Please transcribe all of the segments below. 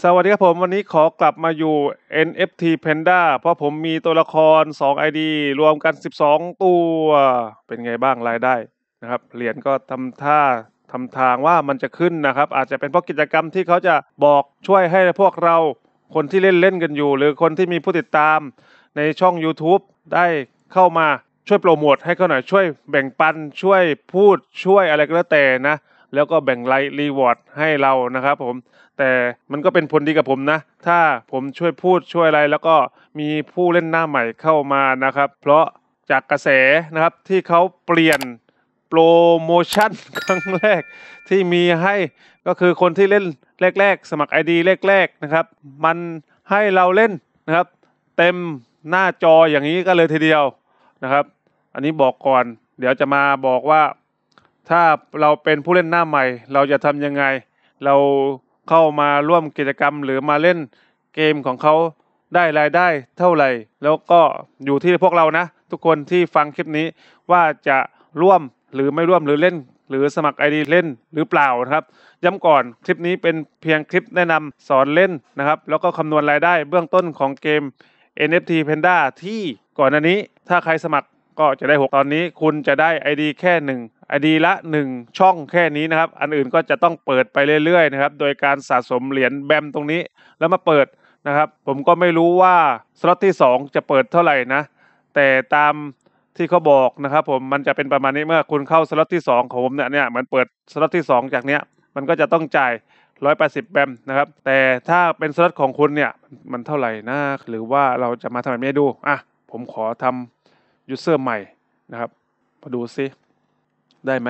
สวัสดีครับผมวันนี้ขอกลับมาอยู่ NFT Panda เพราะผมมีตัวละคร 2 ID รวมกัน 12 ตัว เป็นไงบ้างรายได้นะครับ เหรียญก็ทำท่าทำทางว่ามันจะขึ้นนะครับ อาจจะเป็นเพราะกิจกรรมที่เขาจะบอกช่วยให้พวกเราคนที่เล่นเล่นกันอยู่ หรือคนที่มีผู้ติดตามในช่อง YouTube ได้เข้ามาช่วยโปรโมทให้เขาหน่อย ช่วยแบ่งปันช่วยพูดช่วยอะไรก็แล้วแต่นะแล้วก็แบ่งไลท์รีวอร์ดให้เรานะครับ ผมแต่มันก็เป็นผลดีกับผมนะ ถ้าผมช่วยพูดช่วยอะไรแล้วก็มีผู้เล่นหน้าใหม่เข้ามานะครับ เพราะจากกระแสนะครับที่เขาเปลี่ยนโปรโมชั่นครั้งแรก ที่มีให้ก็คือคนที่เล่นแรก ๆ สมัคร ID แรกๆนะครับ มันให้เราเล่นนะครับ เต็มหน้าจออย่างนี้ก็เลยทีเดียวนะครับ อันนี้บอกก่อน เดี๋ยวจะมาบอกว่าถ้าเราเป็นผู้เล่นหน้าใหม่เราจะทำยังไงเราเข้ามาร่วมกิจกรรม หรือมาเล่นเกมของเขาได้รายได้เท่าไหร่ แล้วก็อยู่ที่พวกเรานะทุกคนที่ฟังคลิปนี้ว่าจะร่วมหรือไม่ร่วมหรือเล่นหรือสมัคร ID เล่นหรือเปล่านะครับย้ำก่อนคลิปนี้เป็นเพียงคลิปแนะนำสอนเล่นนะครับ แล้วก็คำนวณรายได้เบื้องต้นของเกม NFT Panda ที่ก่อนหน้านี้ ถ้าใครสมัครก็จะได้6ตอนนี้คุณจะได้ ID แค่ 1 ID ละ 1 ช่องแค่นี้นะครับ อันอื่นก็จะต้องเปิดไปเรื่อยๆนะครับโดยการสะสมเหรียญแบมตรงนี้แล้วมาเปิดนะครับ ผมก็ไม่รู้ว่าสล็อตที่ 2 จะเปิดเท่าไหร่นะ แต่ตามที่เขาบอกนะครับผม มันจะเป็นประมาณนี้เมื่อคุณเข้าสล็อตที่ 2 ของผมเนี่ยเนี่ยมันเปิดสล็อตที่ 2 จากเนี้ยมันก็จะต้องจ่าย 180แบมนะครับแต่ถ้าเป็นสล็อตของคุณเนี่ยมันเท่าไหร่นะหรือว่าเราจะมาทำแบบนี้ดูอ่ะผมขอทำยูเซอร์ใหม่นะครับ มาดูซิได้ไหม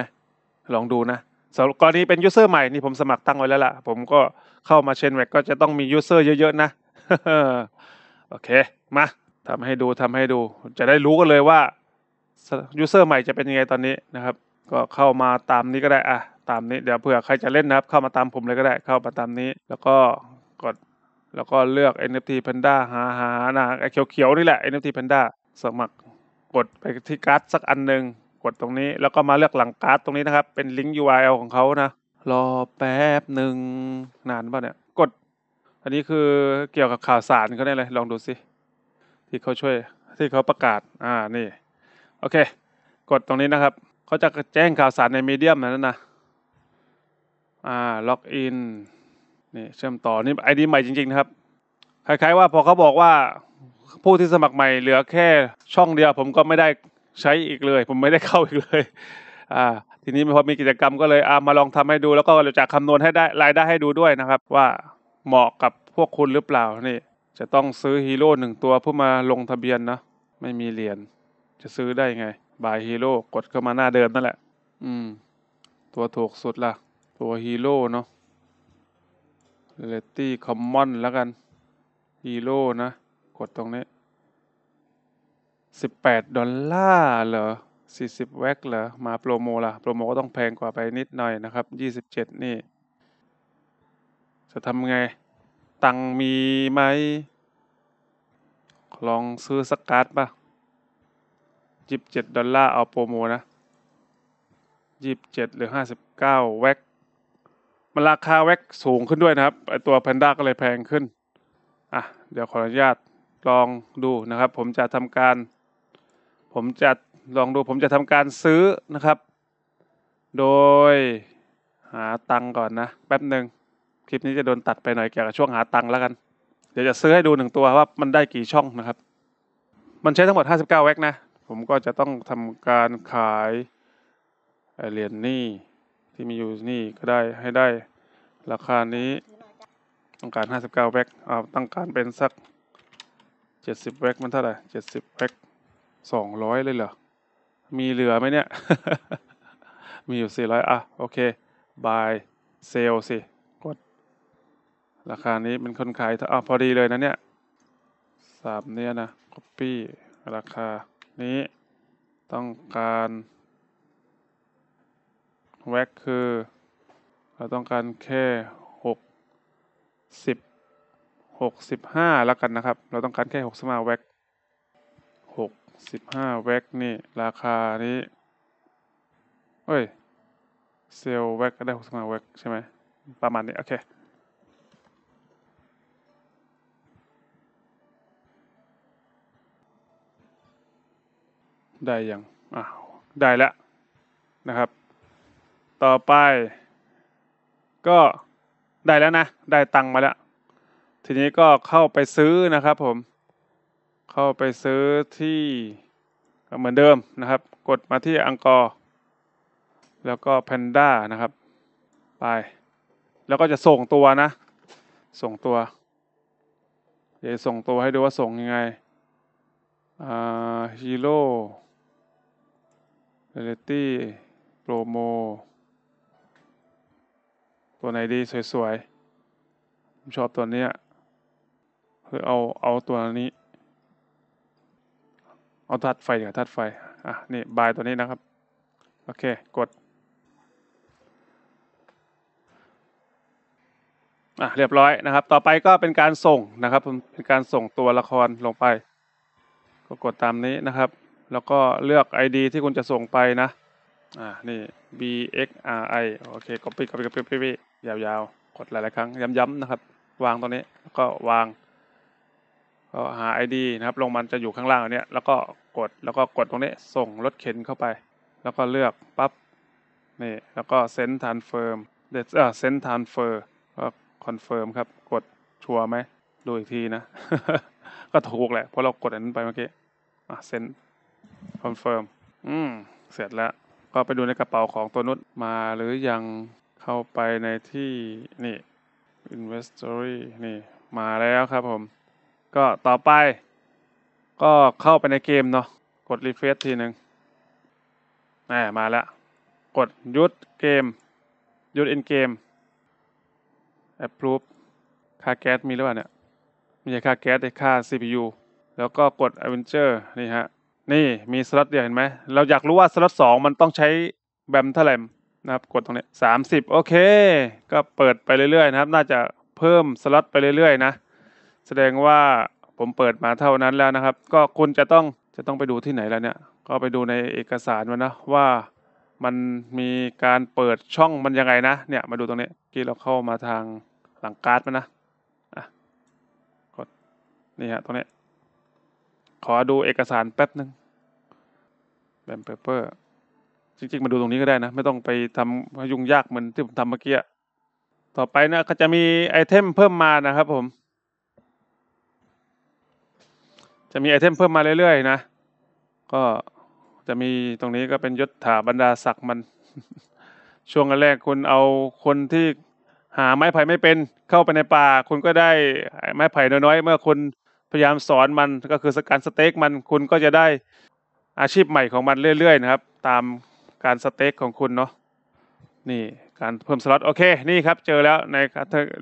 ลองดูนะสำหรับกรณีเป็นยูเซอร์ใหม่ นี่ผมสมัครตั้งไว้แล้วล่ะ ผมก็เข้ามาเชนแว็กก็จะต้องมียูเซอร์เยอะ ๆ นะ โอเค มาทำให้ดูทำให้ดู จะได้รู้กันเลยว่า ยูเซอร์ใหม่จะเป็นยังไงตอนนี้นะครับ ก็เข้ามาตามนี้ก็ได้อะ ตามนี้ เดี๋ยวเผื่อใครจะเล่นนะครับ เข้ามาตามผมเลยก็ได้ เข้ามาตามนี้ แล้วก็กดแล้วก็เลือก NFT Panda หาหาหนะเขียวๆนี่แหละ NFT Panda สมัครกดไปที่การ์ดสักอันหนึ่งกดตรงนี้ แล้วก็มาเลือกหลังการ์ดตรงนี้นะครับ เป็นลิงก์ URL ของเขานะ รอแป๊บหนึ่งนานป่ะเนี่ย กด อันนี้คือเกี่ยวกับข่าวสารเขาได้เลยลองดูสิ ที่เขาช่วยที่เขาประกาศ อ่านี่โอเค กดตรงนี้นะครับ เขาจะแจ้งข่าวสารในมีเดียมนั้นนะอ่าล็อกอิน นี่เชื่อมต่อนี่ไอดี ใหม่จริงๆนะครับ คล้ายๆว่าพอเขาบอกว่าผู้ที่สมัครใหม่เหลือแค่ช่องเดียว ผมก็ไม่ได้ใช้อีกเลย ผมไม่ได้เข้าอีกเลย อ่า ทีนี้พอมีกิจกรรมก็เลย อามาลองทำให้ดู แล้วก็จะคำนวณให้ได้ รายได้ให้ดูด้วยนะครับ ว่าเหมาะกับพวกคุณหรือเปล่านี่จะต้องซื้อฮีโร่หนึ่งตัวเพื่อมาลงทะเบียนนะไม่มีเหรียญจะซื้อได้ไง บายฮีโร่กดเข้ามาหน้าเดิมนั่นแหละ อืม ตัวถูกสุดละ่ะ ตัวฮีโร่เนาะเลตตี้คอมมอนแล้วกันฮีโร่นะกดตรงนี้สิบแปดดอลลาร์เหรอสี่สิบแวกเหรอมาโปรโมล่ะ โปรโมก็ต้องแพงกว่าไปนิดหน่อยนะครับยี่สิบเจ็ดนี่ จะทำไงตังมีไหมลองซื้อสกาดป่ะยี่สิบเจ็ดดอลลาร์เอาโปรโมนะยี่สิบเจ็ดหรือห้าสิบเก้าแวกมันราคาแว็กสูงขึ้นด้วยนะครับไอตัวแพนด้าก็เลยแพงขึ้น อ่ะเดี๋ยวขออนุญาตลองดูนะครับผมจะทำการ ผมจะลองดูผมจะทำการซื้อนะครับ โดยหาตังก่อนนะแป๊บหนึ่ง คลิปนี้จะโดนตัดไปหน่อยเกี่ยวกับช่วงหาตังแล้วกัน เดี๋ยวจะซื้อให้ดูหนึ่งตัวว่ามันได้กี่ช่องนะครับ มันใช้ทั้งหมด59แว็กนะผมก็จะต้องทำการขายเหรียญนี่ที่มีอยู่นี่ก็ได้ให้ได้ราคานี้ต้องการ59แสิกเอาต้องการเป็นสักเจ็ดสิบแว็กมันเท่าไหร่เจ็ดสิบแว็กสองร้อยเลยเหรอ มีเหลือไหมเนี่ย มีอยู่สี่ร้อยอ่ะ โอเค บายเซลสิ กดราคานี้เป็นคนขายอ่ะพอดีเลยนะเนี่ย สามเนี่ยนะ copy ราคานี้ ต้องการแว็กคือ เราต้องการแค่หกสิบ65แล้วกันนะครับ เราต้องการแค่ 65 แว็ก 65 แว็กนี่ ราคานี้เอ้ย เซลแว็กก็ได้ 65 แว็กใช่ไหม ประมาณนี้ โอเค ได้ยัง อ้าว ได้แล้วนะครับ ต่อไป ก็ได้แล้วนะ ได้ตังมาแล้วทีนี้ก็เข้าไปซื้อนะครับผม เข้าไปซื้อที่เหมือนเดิมนะครับ กดมาที่อังกอร์แล้วก็แพนด้านะครับ ไป แล้วก็จะส่งตัวนะ ส่งตัว เดี๋ยวส่งตัวให้ดูว่าส่งยังไง อ่าฮีโร่เรเลตี้โปรโมตัวไหนดีสวยๆ ผมชอบตัวนี้คือเอา เอาตัวนี้เอาทัดไฟเดี๋ยวทัดไฟอ่ะนี่บายตัวนี้นะครับโอเคกดอ่ะเรียบร้อยนะครับ ต่อไปก็เป็นการส่งนะครับ เป็นการส่งตัวละครลงไป ก็กดตามนี้นะครับ แล้วก็เลือก ID ที่คุณจะส่งไปนะอ่านี่ bxri โอเค copy copy copy copy ยาวๆกดหลายๆครั้ง ย้ำๆนะครับ วางตรงนี้แล้วก็วางก็หา ID นะครับลงมันจะอยู่ข้างล่างเนี้ยแล้วก็กดแล้วก็กดตรงนี้ ส่งรถเข็นเข้าไป แล้วก็เลือก ปับ๊บ นี่ แล้วก็เซ็นทานเฟิร์มเดเออเซ็นทานเฟิร์ก็คอนเฟิร์มครับ กดชัวร์ไหม ดูอีกทีนะ ก็ถูกแหละเพราะเรากดอันนั้นไปเมื่อกี้ อ่ะเซ็นคอนเฟิร์มอืมเสร็จแล้ว ก็ไปดูในกระเป๋าของตัวนุชมาหรือยังเข้าไปในที่นี่ inventory นี่มาแล้วครับผมก็ต่อไปก็เข้าไปในเกมเนาะกดรีเฟซทีหนึ่งนีมมาแล้ว กดยุดเกมยุดอินเกมแอปพลูฟค่าแก๊สมีหรือเปล่าเนี่ยมีค่าแก๊สแต่ค่า CPU แล้วก็กด a v e n g e r นี่ฮะ นี่มีสล็อตเดียวเห็นไหม เราอยากรู้ว่าสล็อตสองมันต้องใช้แบมเท่าไหร่นะครับ กดตรงนี้สามสิบโอเค ก็เปิดไปเรื่อยๆนะครับ น่าจะเพิ่มสล็อตไปเรื่อยๆนะแสดงว่าผมเปิดมาเท่านั้นแล้วนะครับ ก็คุณจะต้องจะต้องไปดูที่ไหนแล้วเนี่ย ก็ไปดูในเอกสารมันนะ ว่ามันมีการเปิดช่องมันยังไงนะ เนี่ยมาดูตรงนี้ที่เราเข้ามาทางหลังการ์ดมันนะอ่ะกดนี่ฮะตรงนี้ ขอดูเอกสารแป๊บหนึ่งแบมเปเปอร์จริงๆ มาดูตรงนี้ก็ได้นะ ไม่ต้องไปทำยุ่งยากเหมือนที่ผมทำเมื่อกี้ต่อไปนะก็จะมีไอเทมเพิ่มมานะครับ ผมจะมีไอเทมเพิ่มมาเรื่อยๆนะ ก็จะมีตรงนี้ก็เป็นยศถาบรรดาศักดิ์มัน ช่วงแรกคุณเอาคนที่หาไม้ไผ่ไม่เป็นเข้าไปในป่าคุณก็ได้ไม้ไผ่น้อยๆ เมื่อคุณ พยายามสอนมันก็คือสการสเต็กมันคุณก็จะได้อาชีพใหม่ของมันเรื่อยๆนะครับ ตามการสเต็กของคุณเนาะนี่การเพิ่มสล็อตโอเค นี่ครับ เจอแล้วใน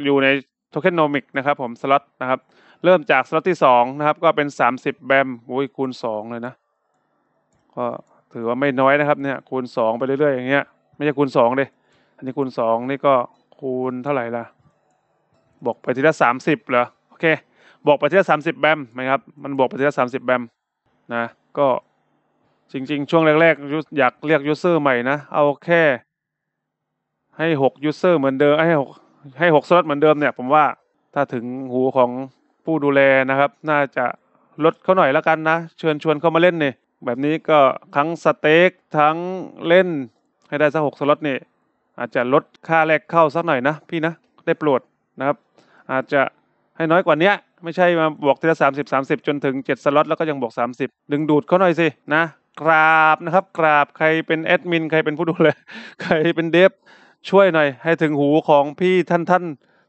อยู่ในโทเค็นโนมิกนะครับผมสล็อตนะครับเริ่มจากสล็อตที่สองนะครับ ก็เป็นสามสิบแบมโอ้ยคูณสองเลยนะ ก็ถือว่าไม่น้อยนะครับเนี่ยคูณสองไปเรื่อย ๆ อย่างเงี้ย ไม่ใช่คูณสองเลยอันนี้คูณสองนี่ก็คูณเท่าไหร่ล่ะบอกไปทีละสามสิบเหรอโอเคบอกไปทีละสามสิบแบมไหมครับ มันบอกไปทีละสามสิบแบม นะ ก็ จริงๆ ช่วงแรก ๆอยากเรียกยูเซอร์ใหม่นะ เอาแค่ ให้หกยูเซอร์เหมือนเดิมให้หกให้หกสล็อตเหมือนเดิมเนี่ยผมว่าถ้าถึงหูของผู้ดูแลนะครับ น่าจะลดเขาหน่อยละกันนะ เชิญชวนเขามาเล่นนี่แบบนี้ก็ทั้งสเต็กทั้งเล่นให้ได้สักหกสล็อตนี่อาจจะลดค่าแรกเข้าสักหน่อยนะ พี่นะ ได้โปรดนะครับ อาจจะให้น้อยกว่านี้ไม่ใช่มาบวกทีละสามสิบสามสิบจนถึงเจ็ดสล็อตแล้วก็ยังบวกสามสิบดึงดูดเขาหน่อยสินะ กราบนะครับกราบใครเป็นแอดมินใครเป็นผู้ดูแลใครเป็นเดฟช่วยหน่อยให้ถึงหูของพี่ท่านท่าน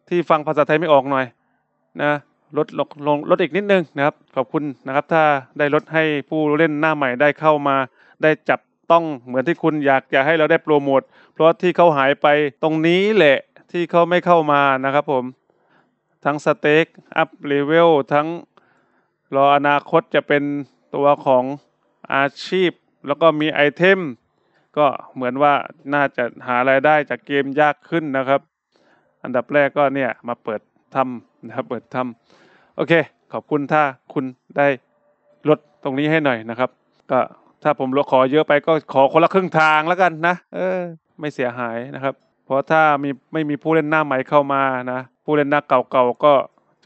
ที่ฟังภาษาไทยไม่ออกหน่อย นะลดลงลงลดอีกนิดนึงนะครับขอบคุณนะครับถ้าได้ลดให้ผู้เล่นหน้าใหม่ได้เข้ามา ได้จับต้องเหมือนที่คุณอยากอยากให้เราได้โปรโมท เพราะที่เขาหายไปตรงนี้แหละที่เขาไม่เข้ามานะครับผมทั้งสเต็กอัพเลเวลทั้งรออนาคตจะเป็นตัวของอาชีพแล้วก็มีไอเทมก็เหมือนว่าน่าจะหาไรายได้จากเกมยากขึ้นนะครับ อันดับแรกก็เนี่ยมาเปิดทำนะครับเปิดทำโอเค ขอบคุณถ้าคุณได้ลดตรงนี้ให้หน่อยนะครับ ก็ถ้าผมขอเยอะไปก็ขอคนละครึ่งทางแล้วกันนะ เออ ไม่เสียหายนะครับ เพราะถ้ามีไม่มีผู้เล่นหน้าใหม่เข้ามานะ ผู้เล่นหน้าเก่าๆก็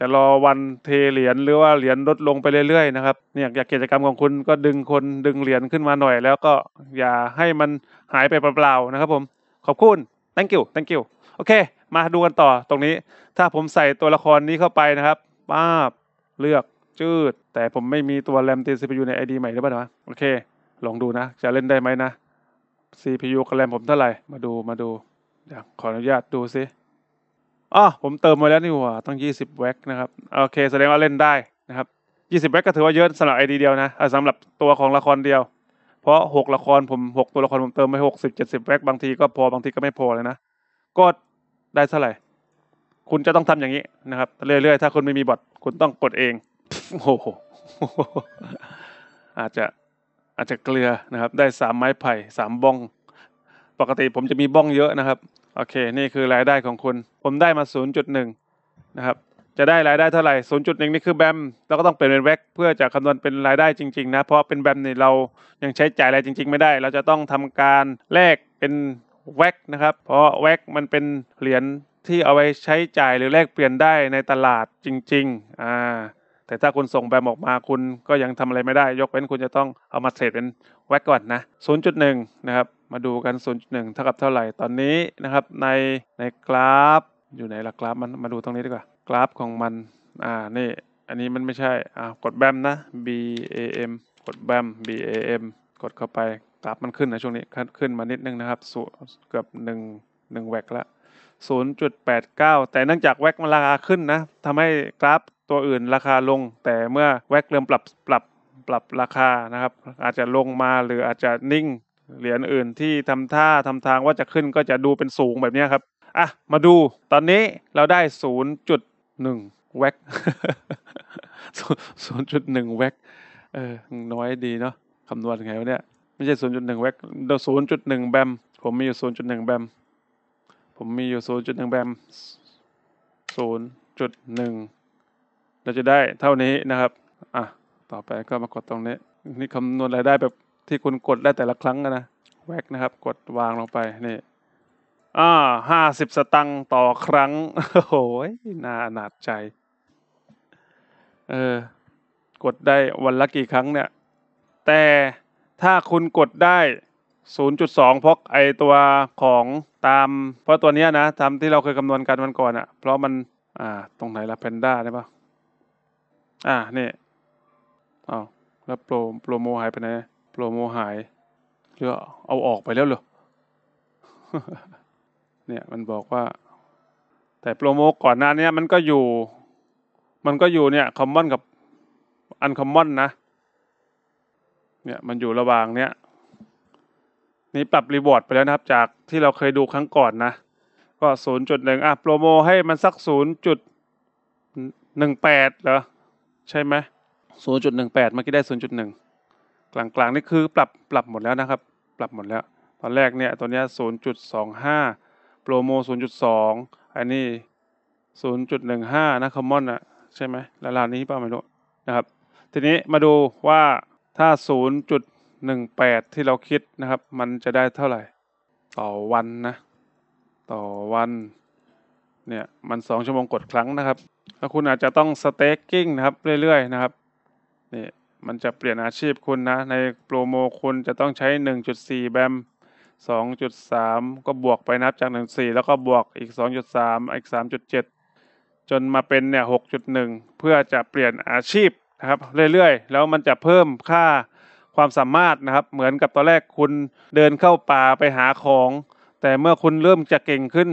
จะรอวันเทเหรียญหรือว่าเหรียญลดลงไปเรื่อยๆนะครับ เนี่ยอยากกิจกรรมของคุณก็ดึงคนดึงเหรียญขึ้นมาหน่อย แล้วก็อย่าให้มันหายไปเปล่าๆนะครับ ผม ขอบคุณ thank you thank you โอเค มาดูกันต่อตรงนี้ ถ้าผมใส่ตัวละครนี้เข้าไปนะครับป้าบ เลือกจืด แต่ผมไม่มีตัวแรมตีด CPU ใน ID ใหม่หรือเปล่านะโอเค ลองดูนะ จะเล่นได้ไหมนะ CPU กับแรม ผมเท่าไหร่มาดูมาดูเดี๋ยวขออนุญาตดูซิอ๋อผมเติมมาแล้วนี่หว่าตั้ง20แว็กนะครับ โอเคแสดงว่าเล่นได้ นะครับ 20แว็กก็ถือว่าเยอะสำหรับ ID เดียวนะสำหรับตัวของละครเดียว เพราะ 6 ละครผม 6 ตัวละครผมเติมไป60 70แว็กบางทีก็พอบางทีก็ไม่พอเลยนะกดได้เท่าไหร่คุณจะต้องทำอย่างนี้นะครับเรื่อย ๆ ถ้าคุณไม่มีบอทคุณต้องกดเองโอ้โหอาจจะอาจจะเกลือนะครับ ได้สามไม้ไผ่สามบ้อง ปกติผมจะมีบ้องเยอะนะครับโอเค นี่คือรายได้ของคุณ ผมได้มา0.1นะครับจะได้รายได้เท่าไหร่0.1นี่คือแบมเราก็ต้องเปลี่ยนเป็นแว็ก เพื่อจะคำนวณเป็นรายได้จริงๆนะเพราะเป็นแบมเนี่ยเรายังใช้จ่ายอะไรจริงๆ ไม่ได้ เราจะต้องทำการแลกเป็นแว็กนะครับ เพราะแว็กมันเป็นเหรียญที่เอาไว้ใช้จ่ายหรือแลกเปลี่ยนได้ในตลาดจริงๆอ่าแต่ถ้าคุณส่งแบมออกมาคุณก็ยังทำอะไรไม่ได้ ยกเว้นคุณจะต้องเอามาเทรดเป็นแวกก่อนนะ 0.1 นะครับ มาดูกัน 0.1 เท่ากับเท่าไหร่ ตอนนี้นะครับ ในในกราฟอยู่ไหนล่ะกราฟมัน มาดูตรงนี้ดีกว่า กราฟของมัน อ่า นี่ อันนี้มันไม่ใช่ อ่ากดแบมนะ B A M กดแบม B A M กดเข้าไป กราฟมันขึ้นนะช่วงนี้ขึ้นมานิดนึงนะครับสูเกือบ 1 1แวกแล้ว0.89 แต่เนื่องจากแว็กมันราคาขึ้นนะ ทำให้กราฟตัวอื่นราคาลง แต่เมื่อแว็กเริ่มปรับปรับปรับราคานะครับ อาจจะลงมาหรืออาจจะนิ่ง เหรียญอื่นที่ทำท่าทำทางว่าจะขึ้นก็จะดูเป็นสูงแบบนี้ครับ อ่ะมาดูตอนนี้เราได้ 0.1แว็ก0.1แว็กเออ น้อยดีเนาะคำนวณไงวะเนี่ยไม่ใช่ 0.1แว็ก0.1แบมผมมีอยู่ 0.1แบมผมมีอยู่0.1 แบม 0.1 เราจะได้เท่านี้นะครับ อ่ะ ต่อไปก็มากดตรงนี้ นี่คำนวณรายได้แบบที่คุณกดได้แต่ละครั้งนะ แวกนะครับ กดวางลงไป นี่อ่าห้าสิบสตังค์ต่อครั้ง โอ้โหน่าหนาดใจ เออ กดได้วันละกี่ครั้งเนี่ย แต่ถ้าคุณกดได้0.2เพราะไอตัวของตามเพราะตัวเนี้ยนะตามที่เราเคยคำนวณกันวันก่อนอะ่ะ เพราะมันอ่า ตรงไหนละแพนด้าได้ปะอ่านี่เอาแล้วโปรโปรโมหายไปไหนโปรโมหายเรือเอาออกไปแล้วเหรอเนี่ยมันบอกว่า แต่โปรโมก่อนหน้านี้มันก็อยู่มันก็อยู่เนี่ยคอมมอนกับอันคอมมอนนะ เนี่ยมันอยู่ระหว่างเนี้ยนี้ปรับรีวอร์ดไปแล้วนะครับ จากที่เราเคยดูครั้งก่อนนะก็ศูนย์จุดหนึ่งอ่ะโปรโมให้มันสักศูนย์จุดหนึ่งแปดเหรอใช่ไหมศูนย์จุดหนึ่งแปดเมื่อกี้ได้ศูนย์จุดหนึ่งกลางๆ นี่คือปรับปรับหมดแล้วนะครับ ปรับหมดแล้ว ตอนแรกเนี่ยตัวเนี้ยศูนย์จุดสองห้าโปรโมศูนย์จุดสองอันนี้ศูนย์จุดหนึ่งห้านะคอมมอนอ่ะใช่ไหมแล้วร้านนี้ป้าไม่รู้นะครับ ทีนี้มาดูว่าถ้าศูนย์จุดหนึ่งแปดที่เราคิดนะครับ มันจะได้เท่าไหร่ต่อวันนะต่อวันเนี่ยมันสองชั่วโมงกดครั้งนะครับแล้วคุณอาจจะต้องสเต็กกิ้งนะครับเรื่อย ๆ นะครับนี่มันจะเปลี่ยนอาชีพคุณนะ ในโปรโมคุณจะต้องใช้หนึ่งจุดสี่แบมสสองจุดามก็บวกไปนับจากหนึ่งสี่แล้วก็บวกอีกสสองจุดามอีกสามจุดดเจจ็นมาเป็นเนี่ยหหกจุดนึ่งเพื่อจะเปลี่ยนอาชีพนะครับ เรื่อย ๆ แล้วมันจะเพิ่มค่าความสามารถนะครับ เหมือนกับตอนแรกคุณเดินเข้าป่าไปหาของ แต่เมื่อคุณเริ่มจะเก่งขึ้น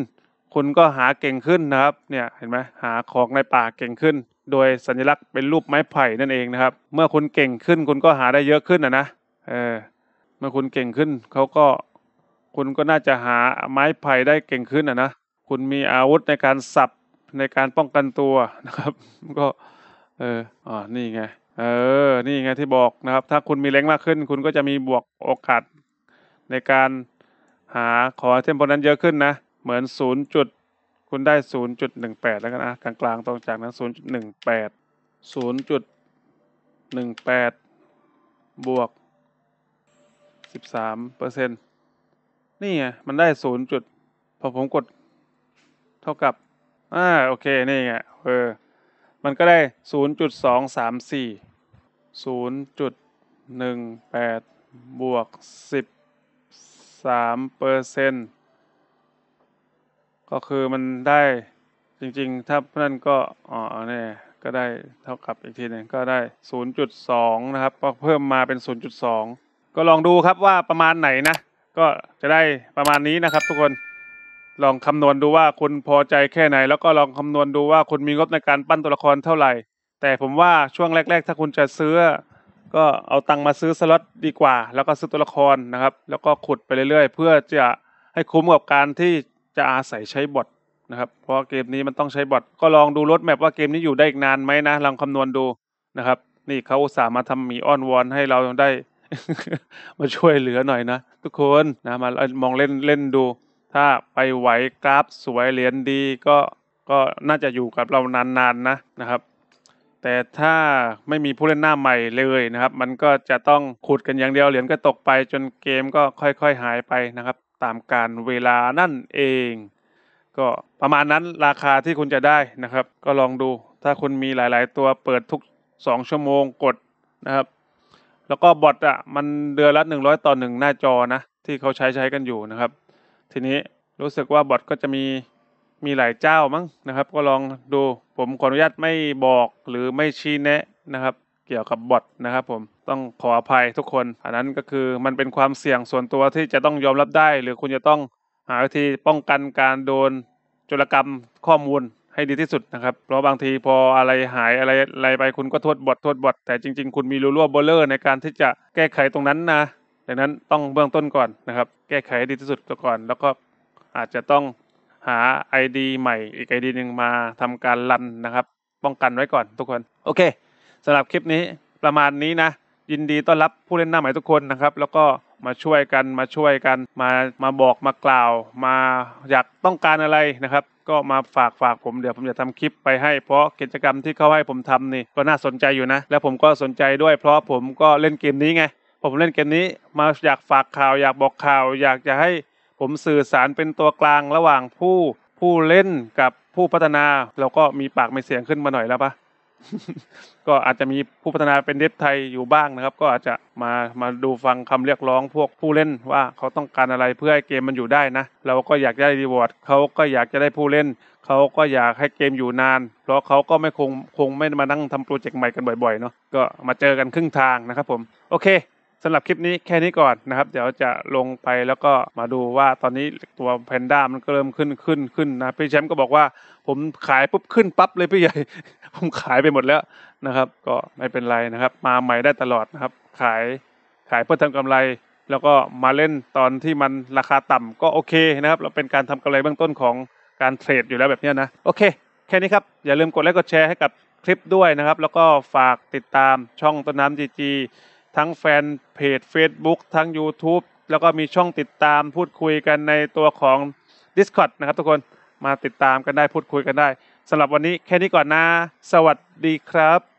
คุณก็หาเก่งขึ้นนะครับ เนี่ยเห็นไหมหาของในป่าเก่งขึ้น โดยสัญลักษณ์เป็นรูปไม้ไผ่นั่นเองนะครับเมื่อคุณเก่งขึ้น คุณก็หาได้เยอะขึ้นนะนะเออเมื่อคุณเก่งขึ้นเขาก็คุณก็น่าจะหาไม้ไผ่ได้เก่งขึ้นนะนะคุณมีอาวุธในการสับในการป้องกันตัวนะครับ ก็ เอออ๋อนี่ไงเออ นี่ไงที่บอกนะครับ ถ้าคุณมีแรงมากขึ้น คุณก็จะมีบวกโอกาสในการหาขอเทมโพนั้นเยอะขึ้นนะ เหมือน0ูนจุดคุณได้0ูนจุดหนึ่งแปดแล้วกันนะกลางๆตรงจากนั้นศูนย์จุดหนึ่งแปดศูนย์จุดหนึ่งแปดบวกสิบสามเปอร์เซ็นต์นี่ไงมันได้ศูนย์จุดพอผมกด เท่ากับ อ่า โอเค นี่ไง เออมันก็ได้ 0.234 0.18 บวก 13เปอร์เซ็นต์ก็คือมันได้จริง ๆ ถ้านั่นก็ อ๋อเนี่ยก็ได้เท่ากับอีกทีหนึ่งก็ได้ 0.2 นะครับก็เพิ่มมาเป็น 0.2 ก็ลองดูครับว่าประมาณไหนนะ ก็จะได้ประมาณนี้นะครับทุกคนลองคำนวณดูว่าคุณพอใจแค่ไหน แล้วก็ลองคำนวณดูว่าคุณมีงบในการปั้นตัวละครเท่าไหร่ แต่ผมว่าช่วงแรกๆถ้าคุณจะซื้อ ก็เอาตังมาซื้อสล็อตดีกว่า แล้วก็ซื้อตัวละครนะครับ แล้วก็ขุดไปเรื่อยๆ เพื่อจะให้คุ้มกับการที่จะอาศัยใช้บอทนะครับ เพราะเกมนี้มันต้องใช้บอทก็ลองดูรถแมพว่าเกมนี้อยู่ได้อีกนานไหมนะลองคำนวณดูนะครับ นี่เขาสามารถทำหมีอ้อนวอน ให้เราได้ มาช่วยเหลือหน่อยนะทุกคนนะมามองเล่นเล่นดูถ้าไปไหวกราฟสวยเหรียญดีก็ก็น่าจะอยู่กับเรานานๆนนนะนะครับ แต่ถ้าไม่มีผู้เล่นหน้าใหม่เลยนะครับ มันก็จะต้องขุดกันอย่างเดียวเหรียญก็ตกไป จนเกมก็ค่อย ๆ หายไปนะครับ ตามการเวลานั่นเอง ก็ประมาณนั้นราคาที่คุณจะได้นะครับ ก็ลองดูถ้าคุณมีหลายๆ ตัวเปิดทุก 2 ชั่วโมงกดนะครับ แล้วก็บอทอ่ะมันเดือนละ 100 ต่อหนึ่งหน้าจอนะ ที่เขาใช้ใช้กันอยู่นะครับทีนี้รู้สึกว่าบอทก็จะมีมีหลายเจ้ามั้งนะครับ ก็ลองดูผมขออนุญาตไม่บอกหรือไม่ชี้แนะนะครับ เกี่ยวกับบอทนะครับ ผมต้องขออภัยทุกคนอันนั้นก็คือมันเป็นความเสี่ยงส่วนตัวที่จะต้องยอมรับได้ หรือคุณจะต้องหาวิธีป้องกันการโดน จุลกรรมข้อมูลให้ดีที่สุดนะครับเพราะบางทีพออะไรหายอะไรอะไรไปคุณก็โทษบอทโทษบอทแต่จริงๆ คุณมีรูรั่วเบลเลอร์ในการที่จะแก้ไขตรงนั้นนะดังนั้นต้องเบื้องต้นก่อนนะครับแก้ไขดีที่สุดก่อน แล้วก็อาจจะต้องหา ID ใหม่ อีก ID หนึ่งมาทำการรันนะครับ ป้องกันไว้ก่อนทุกคนโอเคสำหรับคลิปนี้ประมาณนี้นะ ยินดีต้อนรับผู้เล่นหน้าใหม่ทุกคนนะครับแล้วก็มาช่วยกันมาช่วยกันมามาบอกมากล่าว มาอยากต้องการอะไรนะครับก็มาฝากฝากผมเดี๋ยวผมจะทำคลิปไปให้เพราะกิจกรรมที่เขาให้ผมทำนี่ก็น่าสนใจอยู่นะ และผมก็สนใจด้วยเพราะผมก็เล่นเกมนี้ไงผมเล่นเกมนี้มาอยากฝากข่าวอยากบอกข่าว อยากจะให้ผมสื่อสารเป็นตัวกลางระหว่างผู้ผู้เล่นกับผู้พัฒนาเราก็มีปากมีเสียงขึ้นมาหน่อยแล้วปะก็อาจจะมีผู้พัฒนาเป็นเด็บไทยอยู่บ้างนะครับ ก็อาจจะมามาดูฟังคำเรียกร้องพวกผู้เล่นว่าเขาต้องการอะไรเพื่อให้เกมมันอยู่ได้นะเราก็อยากได้รีวอร์ดเขาก็อยากจะได้ผู้เล่นเขาก็อยากให้เกมอยู่นาน เพราะเขาก็ไม่คงคงไม่มานั่งทำโปรเจกต์ใหม่กันบ่อยๆเนาะก็มาเจอกันครึ่งทางนะครับ ผมโอเคสำหรับคลิปนี้แค่นี้ก่อนนะครับเดี๋ยวจะลงไปแล้วก็มาดูว่าตอนนี้ตัวแพนด้ามันก็เริ่มขึ้นขึ้นขึ้นนะพี่แชมป์ก็บอกว่าผมขายปุ๊บขึ้นปั๊บเลยพี่ใหญ่ ผมขายไปหมดแล้วนะครับ ก็ไม่เป็นไรนะครับ มาใหม่ได้ตลอดนะครับขายขายเพื่อทำกำไร แล้วก็มาเล่นตอนที่มันราคาต่ำก็โอเคนะครับ เราเป็นการทำกำไรเบื้องต้นของการเทรดอยู่แล้วแบบนี้นะ โอเคแค่นี้ครับอย่าลืมกดไลค์กดแชร์ให้กับคลิปด้วยนะครับ แล้วก็ฝากติดตามช่องต้นน้ำจีจีทั้งแฟนเพจ Facebook ทั้ง YouTube แล้วก็มีช่องติดตามพูดคุยกันในตัวของ Discord นะครับทุกคนมาติดตามกันได้พูดคุยกันได้สำหรับวันนี้แค่นี้ก่อนนะสวัสดีครับ